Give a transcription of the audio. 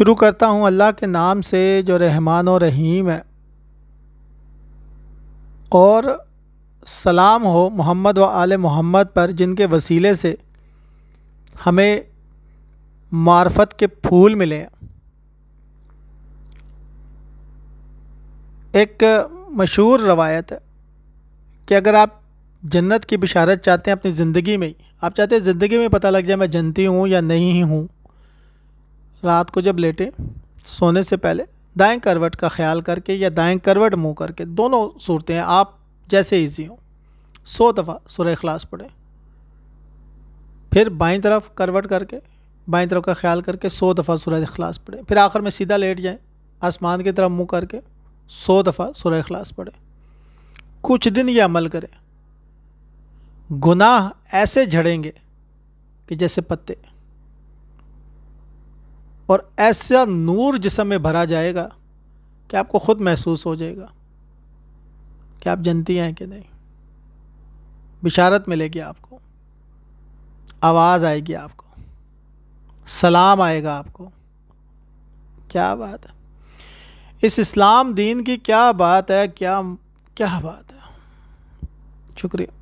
शुरू करता हूँ अल्लाह के नाम से जो रहमान और रहीम है और सलाम हो मोहम्मद व आले मोहम्मद पर जिनके वसीले से हमें मार्फत के फूल मिले एक मशहूर रवायत है कि अगर आप जन्नत की बिशारत चाहते हैं अपनी ज़िंदगी में आप चाहते हैं ज़िंदगी में पता लग जाए मैं जनती हूँ या नहीं हूँ रात को जब लेटे सोने से पहले दाएं करवट का ख्याल करके या दाएं करवट मुंह करके दोनों सूरतें आप जैसे ईजी हों सौ दफ़ा सुरह अखलास पढ़ें फिर बाईं तरफ करवट करके बाईं तरफ का ख्याल करके सौ दफ़ा सुरह अखलास पढ़ें फिर आखिर में सीधा लेट जाएं आसमान की तरफ मुंह करके सौ दफ़ा सुरह अखलास पढ़ें कुछ दिन ये अमल करें गुनाह ऐसे झड़ेंगे कि जैसे पत्ते और ऐसा नूर जिसम में भरा जाएगा कि आपको ख़ुद महसूस हो जाएगा कि आप जनती हैं कि नहीं बिशारत मिलेगी आपको आवाज़ आएगी आपको सलाम आएगा आपको क्या बात है इस इस्लाम दीन की क्या बात है क्या क्या बात है शुक्रिया